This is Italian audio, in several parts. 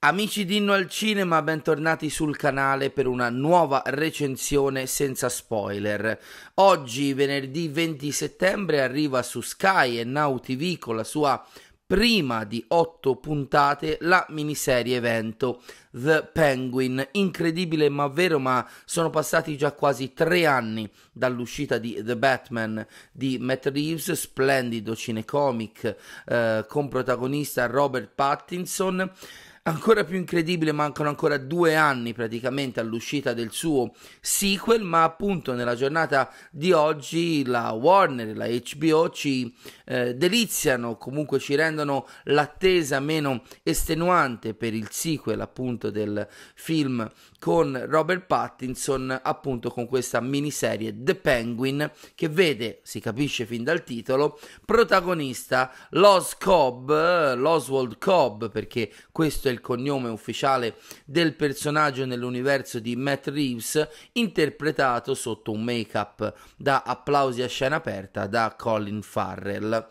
Amici di Inno al Cinema, bentornati sul canale per una nuova recensione senza spoiler. Oggi, venerdì 20 settembre, arriva su Sky e Now TV con la sua prima di otto puntate la miniserie evento The Penguin. Incredibile ma vero, ma sono passati già quasi tre anni dall'uscita di The Batman di Matt Reeves, splendido cinecomic eh, con protagonista Robert Pattinson Ancora più incredibile, mancano ancora due anni praticamente all'uscita del suo sequel, ma appunto nella giornata di oggi la Warner e la HBO ci eh, deliziano, comunque ci rendono l'attesa meno estenuante per il sequel appunto del film con Robert Pattinson, appunto con questa miniserie The Penguin che vede, si capisce fin dal titolo, protagonista Los Cobb, eh, l'Oswald Cobb, perché questo è il il cognome ufficiale del personaggio nell'universo di Matt Reeves, interpretato sotto un make-up da applausi a scena aperta da Colin Farrell.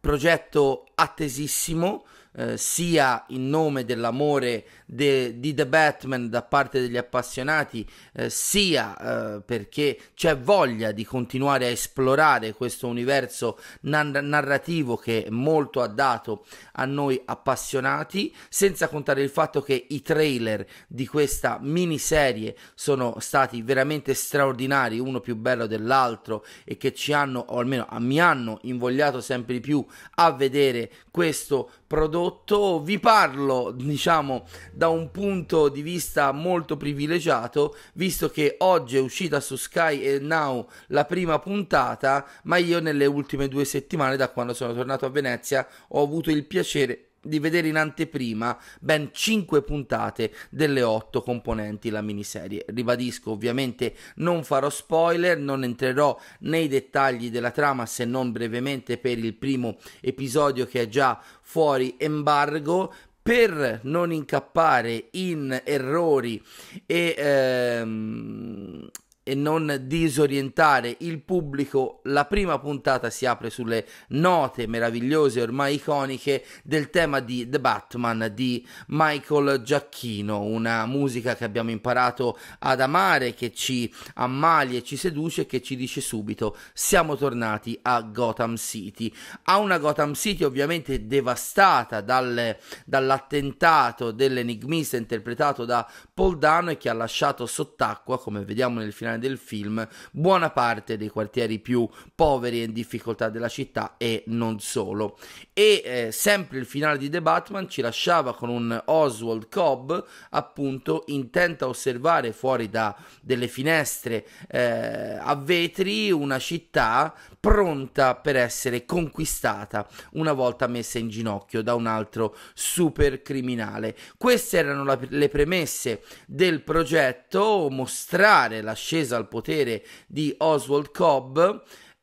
Progetto attesissimo, eh, sia in nome dell'amore de, di The Batman da parte degli appassionati eh, sia eh, perché c'è voglia di continuare a esplorare questo universo nan- narrativo che molto ha dato a noi appassionati, senza contare il fatto che i trailer di questa miniserie sono stati veramente straordinari, uno più bello dell'altro e che ci hanno, o almeno mi hanno invogliato sempre di più a vedere questo prodotto. Vi parlo, diciamo, da un punto di vista molto privilegiato, visto che oggi è uscita su Sky e Now la prima puntata, ma io nelle ultime due settimane, da quando sono tornato a Venezia, ho avuto il piacere di vedere in anteprima ben 5 puntate delle 8 componenti la miniserie. Ribadisco, ovviamente non farò spoiler, non entrerò nei dettagli della trama se non brevemente per il primo episodio che è già fuori embargo, per non incappare in errori e ehm, e non disorientare il pubblico, la prima puntata si apre sulle note meravigliose, ormai iconiche, del tema di The Batman di Michael Giacchino, una musica che abbiamo imparato ad amare, che ci ammali e ci seduce, che ci dice subito siamo tornati a Gotham City. A una Gotham City ovviamente devastata dal, dall'attentato dell'enigmista interpretato da Paul Dano e che ha lasciato sott'acqua, come vediamo nel finale settimane del film buona parte dei quartieri più poveri e in difficoltà della città e non solo. E eh, sempre il finale di The Batman ci lasciava con un Oswald Cobb appunto intento a osservare fuori da delle finestre eh, a vetri una città pronta per essere conquistata una volta messa in ginocchio da un altro super criminale. Queste erano la, le premesse del progetto, mostrare l'ascesa al potere di Oswald Cobb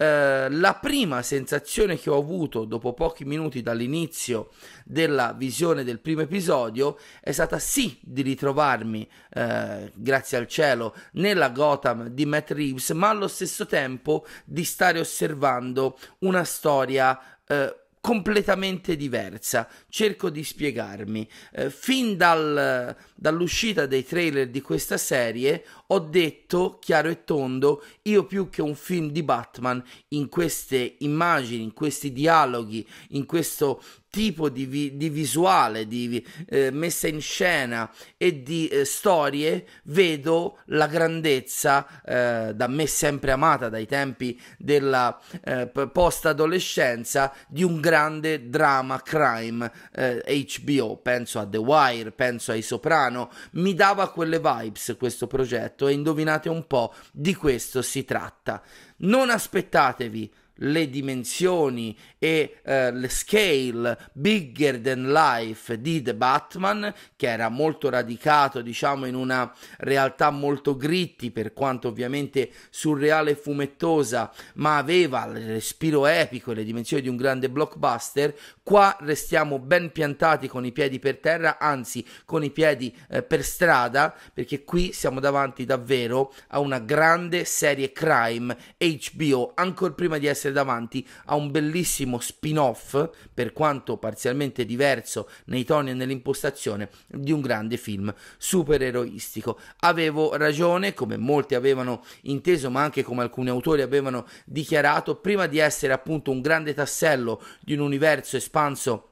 eh, la prima sensazione che ho avuto dopo pochi minuti dall'inizio della visione del primo episodio è stata sì di ritrovarmi, eh, grazie al cielo, nella Gotham di Matt Reeves, ma allo stesso tempo di stare osservando una storia eh, completamente diversa. Cerco di spiegarmi. Eh, fin dal, dall'uscita dei trailer di questa serie ho detto chiaro e tondo, io più che un film di Batman, in queste immagini, in questi dialoghi, in questo tipo di, vi, di visuale, di eh, messa in scena e di eh, storie, vedo la grandezza eh, da me sempre amata dai tempi della eh, post-adolescenza di un grande drama crime HBO, eh, penso a The Wire, penso ai Soprano, mi dava quelle vibes questo progetto e indovinate un po' di questo si tratta. Non aspettatevi le dimensioni e eh, le scale bigger than life di The Batman, che era molto radicato, diciamo, in una realtà molto gritti, per quanto ovviamente surreale e fumettosa, ma aveva il respiro epico e le dimensioni di un grande blockbuster. Qua restiamo ben piantati con i piedi per terra, anzi con i piedi eh, per strada, perché qui siamo davanti davvero a una grande serie crime HBO, ancora prima di essere essere davanti a un bellissimo spin-off, per quanto parzialmente diverso nei toni e nell'impostazione, di un grande film supereroistico. Avevo ragione, come molti avevano inteso, ma anche come alcuni autori avevano dichiarato, prima di essere appunto un grande tassello di un universo espanso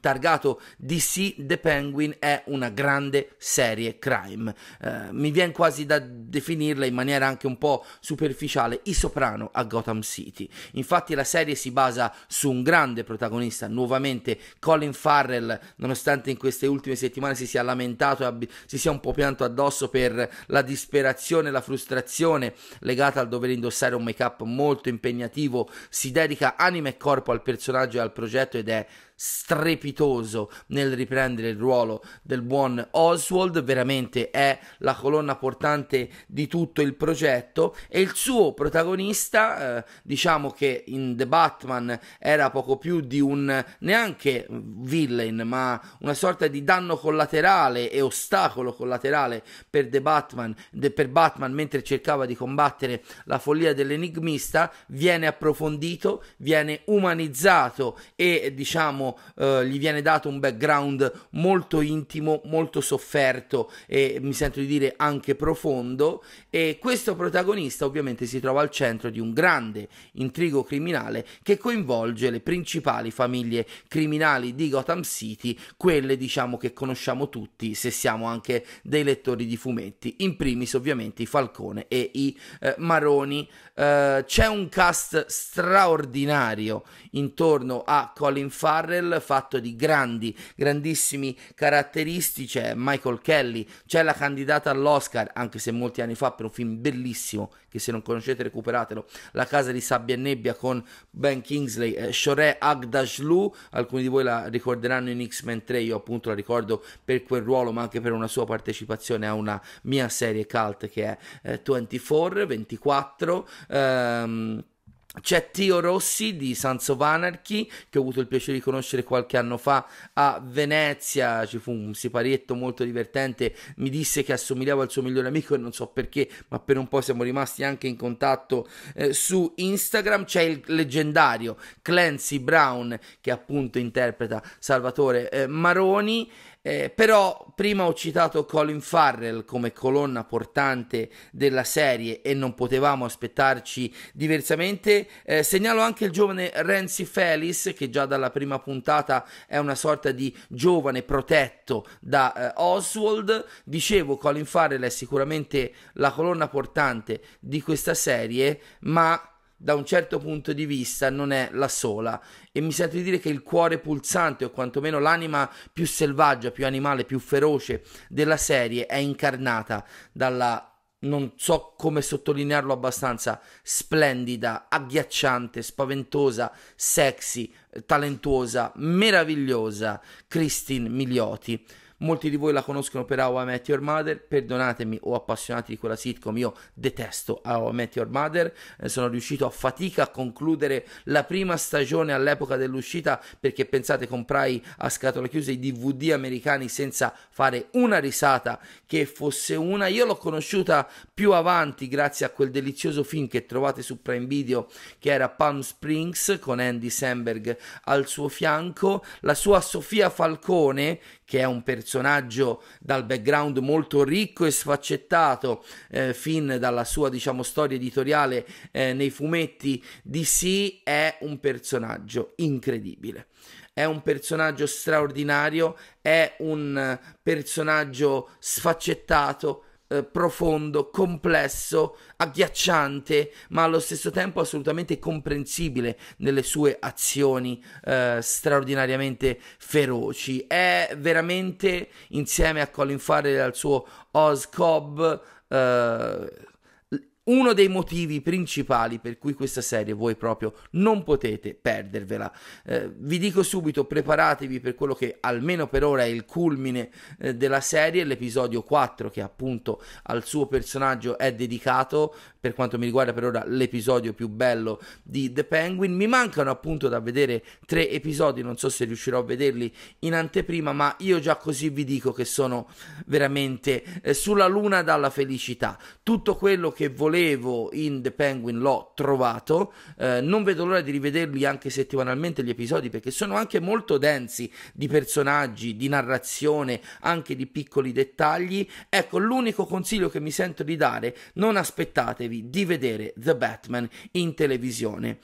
targato DC The Penguin è una grande serie crime eh, mi viene quasi da definirla in maniera anche un po' superficiale i soprano a Gotham City infatti la serie si basa su un grande protagonista nuovamente Colin Farrell nonostante in queste ultime settimane si sia lamentato e ab- si sia un po' pianto addosso per la disperazione e la frustrazione legata al dover indossare un make up molto impegnativo si dedica anima e corpo al personaggio e al progetto ed è strepitoso nel riprendere il ruolo del buon Oswald, veramente è la colonna portante di tutto il progetto e il suo protagonista, eh, diciamo che in The Batman era poco più di un neanche villain, ma una sorta di danno collaterale e ostacolo collaterale per The Batman, de, per Batman mentre cercava di combattere la follia dell'enigmista, viene approfondito, viene umanizzato e diciamo eh, gli viene dato un background molto intimo, molto sofferto e mi sento di dire anche profondo e questo protagonista ovviamente si trova al centro di un grande intrigo criminale che coinvolge le principali famiglie criminali di Gotham City, quelle diciamo che conosciamo tutti se siamo anche dei lettori di fumetti, in primis ovviamente i Falcone e i eh, Maroni. Eh, c'è un cast straordinario intorno a Colin Farrell Marvel fatto di grandi, grandissimi caratteristi, c'è Michael Kelly, c'è la candidata all'Oscar, anche se molti anni fa per un film bellissimo, che se non conoscete recuperatelo, La casa di sabbia e nebbia con Ben Kingsley, eh, Shoreh Agdashlu, alcuni di voi la ricorderanno in X-Men 3, io appunto la ricordo per quel ruolo, ma anche per una sua partecipazione a una mia serie cult che è eh, 24, 24, ehm, c'è Tio Rossi di Sons of Anarchy che ho avuto il piacere di conoscere qualche anno fa a Venezia, ci fu un siparietto molto divertente, mi disse che assomigliava al suo migliore amico e non so perché, ma per un po' siamo rimasti anche in contatto eh, su Instagram. C'è il leggendario Clancy Brown che appunto interpreta Salvatore eh, Maroni eh, però prima ho citato Colin Farrell come colonna portante della serie e non potevamo aspettarci diversamente. Eh, segnalo anche il giovane Renzi Felis che già dalla prima puntata è una sorta di giovane protetto da eh, Oswald. Dicevo, Colin Farrell è sicuramente la colonna portante di questa serie, ma da un certo punto di vista non è la sola e mi sento di dire che il cuore pulsante o quantomeno l'anima più selvaggia, più animale, più feroce della serie è incarnata dalla non so come sottolinearlo abbastanza splendida, agghiacciante, spaventosa, sexy, talentuosa, meravigliosa Christine Milioti Molti di voi la conoscono per How I Met Your Mother, perdonatemi o appassionati di quella sitcom, io detesto How I Met Your Mother, eh, sono riuscito a fatica a concludere la prima stagione all'epoca dell'uscita perché pensate comprai a scatola chiusa i DVD americani senza fare una risata che fosse una, io l'ho conosciuta più avanti grazie a quel delizioso film che trovate su Prime Video che era Palm Springs con Andy Samberg al suo fianco, la sua Sofia Falcone che è un personaggio personaggio dal background molto ricco e sfaccettato eh, fin dalla sua diciamo storia editoriale eh, nei fumetti DC è un personaggio incredibile è un personaggio straordinario è un eh, personaggio sfaccettato eh, profondo, complesso, agghiacciante, ma allo stesso tempo assolutamente comprensibile nelle sue azioni eh, straordinariamente feroci. È veramente insieme a Colin Farrell e al suo Oz Cobb. Eh, uno dei motivi principali per cui questa serie voi proprio non potete perdervela. Eh, vi dico subito, preparatevi per quello che almeno per ora è il culmine eh, della serie, l'episodio 4 che appunto al suo personaggio è dedicato, per quanto mi riguarda per ora l'episodio più bello di The Penguin. Mi mancano appunto da vedere tre episodi, non so se riuscirò a vederli in anteprima, ma io già così vi dico che sono veramente eh, sulla luna dalla felicità. Tutto quello che volete volevo in The Penguin l'ho trovato. Eh, non vedo l'ora di rivederli anche settimanalmente gli episodi perché sono anche molto densi di personaggi, di narrazione, anche di piccoli dettagli. Ecco, l'unico consiglio che mi sento di dare, non aspettatevi di vedere The Batman in televisione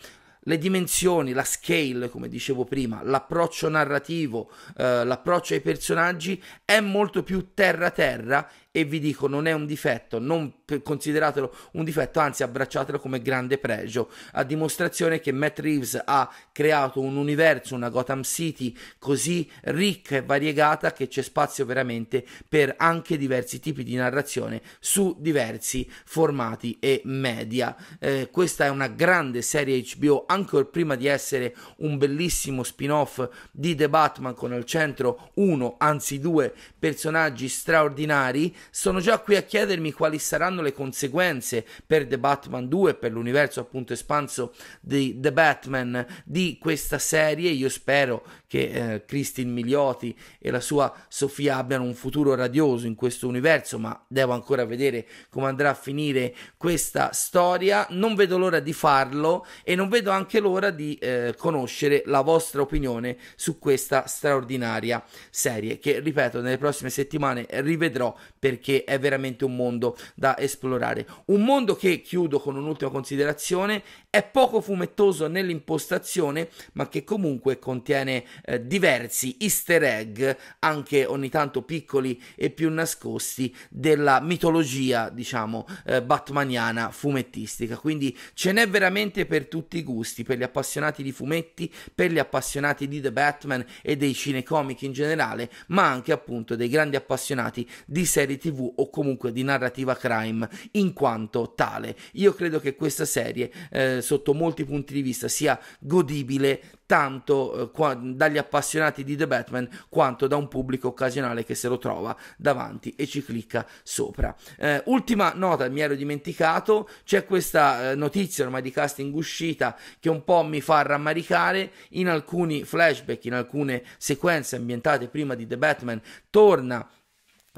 le dimensioni, la scale, come dicevo prima, l'approccio narrativo, eh, l'approccio ai personaggi è molto più terra-terra e vi dico non è un difetto, non consideratelo un difetto, anzi abbracciatelo come grande pregio, a dimostrazione che Matt Reeves ha creato un universo, una Gotham City così ricca e variegata che c'è spazio veramente per anche diversi tipi di narrazione su diversi formati e media. Eh, questa è una grande serie HBO, ancora prima di essere un bellissimo spin-off di The Batman con al centro uno, anzi due personaggi straordinari sono già qui a chiedermi quali saranno le conseguenze per The Batman 2, e per l'universo appunto espanso di The Batman di questa serie. Io spero che eh, Christine Milioti e la sua Sofia abbiano un futuro radioso in questo universo, ma devo ancora vedere come andrà a finire questa storia. Non vedo l'ora di farlo e non vedo anche l'ora di eh, conoscere la vostra opinione su questa straordinaria serie che, ripeto, nelle prossime settimane rivedrò perché è veramente un mondo da esplorare. Un mondo che, chiudo con un'ultima considerazione, è poco fumettoso nell'impostazione, ma che comunque contiene eh, diversi easter egg, anche ogni tanto piccoli e più nascosti, della mitologia, diciamo, eh, batmaniana fumettistica. Quindi ce n'è veramente per tutti i gusti, per gli appassionati di fumetti, per gli appassionati di The Batman e dei cinecomic in generale, ma anche appunto dei grandi appassionati di serie tv o comunque di narrativa crime in quanto tale. Io credo che questa serie, eh, sotto molti punti di vista, sia godibile tanto eh, dagli appassionati di The Batman quanto da un pubblico occasionale che se lo trova davanti e ci clicca sopra. Eh, ultima nota, mi ero dimenticato, c'è questa eh, notizia ormai di casting uscita che un po' mi fa rammaricare, in alcuni flashback, in alcune sequenze ambientate prima di The Batman torna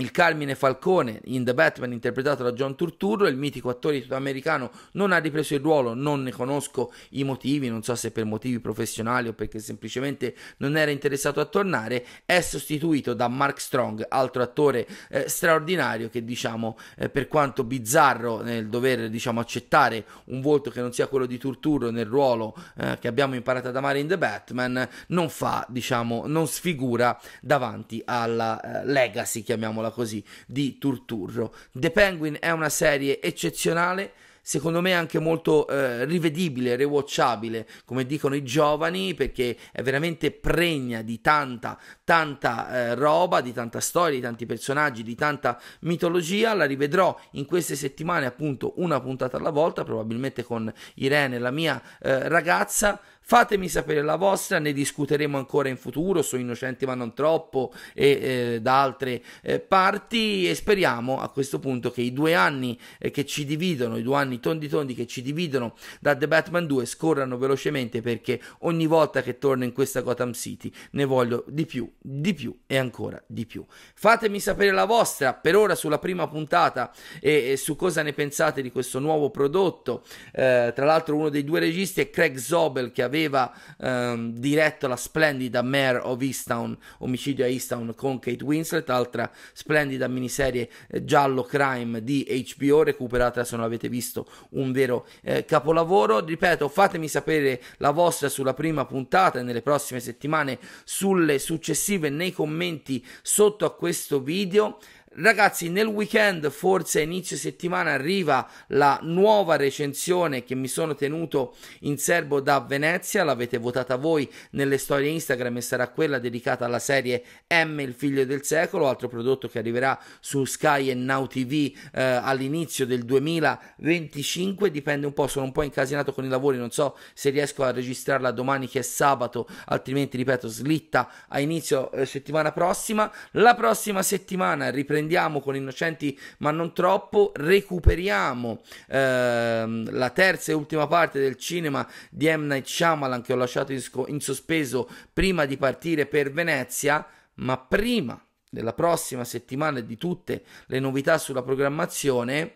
il Carmine Falcone in The Batman interpretato da John Turturro, il mitico attore sudamericano non ha ripreso il ruolo, non ne conosco i motivi, non so se per motivi professionali o perché semplicemente non era interessato a tornare, è sostituito da Mark Strong, altro attore eh, straordinario che diciamo eh, per quanto bizzarro nel dover diciamo accettare un volto che non sia quello di Turturro nel ruolo eh, che abbiamo imparato ad amare in The Batman, non fa, diciamo, non sfigura davanti alla eh, legacy, chiamiamola chiamava così, di Turturro. The Penguin è una serie eccezionale, secondo me anche molto eh, rivedibile, rewatchabile, come dicono i giovani, perché è veramente pregna di tanta, tanta eh, roba, di tanta storia, di tanti personaggi, di tanta mitologia. La rivedrò in queste settimane, appunto, una puntata alla volta, probabilmente con Irene, la mia eh, ragazza. Fatemi sapere la vostra, ne discuteremo ancora in futuro su Innocenti ma non troppo e eh, da altre eh, parti e speriamo a questo punto che i due anni eh, che ci dividono, i due anni tondi tondi che ci dividono da The Batman 2 scorrano velocemente perché ogni volta che torno in questa Gotham City ne voglio di più, di più e ancora di più. Fatemi sapere la vostra per ora sulla prima puntata e, e su cosa ne pensate di questo nuovo prodotto. Eh, tra l'altro uno dei due registi è Craig Zobel che ha aveva ehm, diretto la splendida Mare of Easttown, omicidio a Easttown con Kate Winslet, altra splendida miniserie eh, giallo crime di HBO recuperata se non avete visto un vero eh, capolavoro. Ripeto, fatemi sapere la vostra sulla prima puntata e nelle prossime settimane sulle successive nei commenti sotto a questo video. Ragazzi, nel weekend, forse a inizio settimana, arriva la nuova recensione che mi sono tenuto in serbo da Venezia. L'avete votata voi nelle storie Instagram e sarà quella dedicata alla serie M, il figlio del secolo, altro prodotto che arriverà su Sky e Now TV eh, all'inizio del 2025. Dipende un po', sono un po' incasinato con i lavori, non so se riesco a registrarla domani che è sabato, altrimenti, ripeto, slitta a inizio eh, settimana prossima. La prossima settimana riprendiamo prendiamo con innocenti ma non troppo, recuperiamo ehm, la terza e ultima parte del cinema di M. Night Shyamalan che ho lasciato in, sc- in sospeso prima di partire per Venezia, ma prima della prossima settimana e di tutte le novità sulla programmazione,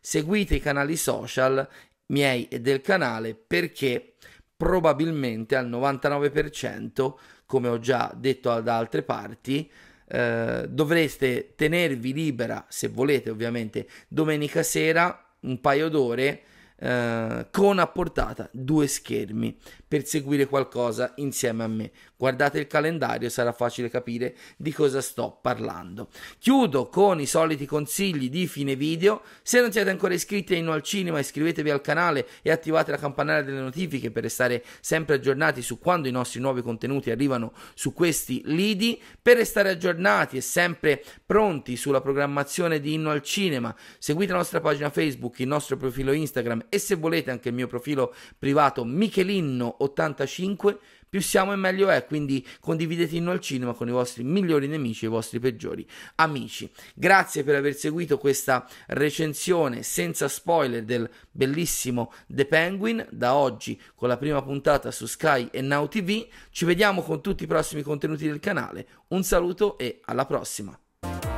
seguite i canali social miei e del canale perché probabilmente al 99%, come ho già detto da altre parti, eh, dovreste tenervi libera, se volete ovviamente, domenica sera un paio d'ore eh, con a portata due schermi seguire qualcosa insieme a me. Guardate il calendario, sarà facile capire di cosa sto parlando. Chiudo con i soliti consigli di fine video. Se non siete ancora iscritti a Inno al Cinema, iscrivetevi al canale e attivate la campanella delle notifiche per restare sempre aggiornati su quando i nostri nuovi contenuti arrivano su questi lidi. Per restare aggiornati e sempre pronti sulla programmazione di Inno al Cinema, seguite la nostra pagina Facebook, il nostro profilo Instagram e se volete anche il mio profilo privato Michelin 85, più siamo e meglio è, quindi condividete il al cinema con i vostri migliori nemici e i vostri peggiori amici. Grazie per aver seguito questa recensione senza spoiler del bellissimo The Penguin, da oggi con la prima puntata su Sky e Now TV, ci vediamo con tutti i prossimi contenuti del canale, un saluto e alla prossima!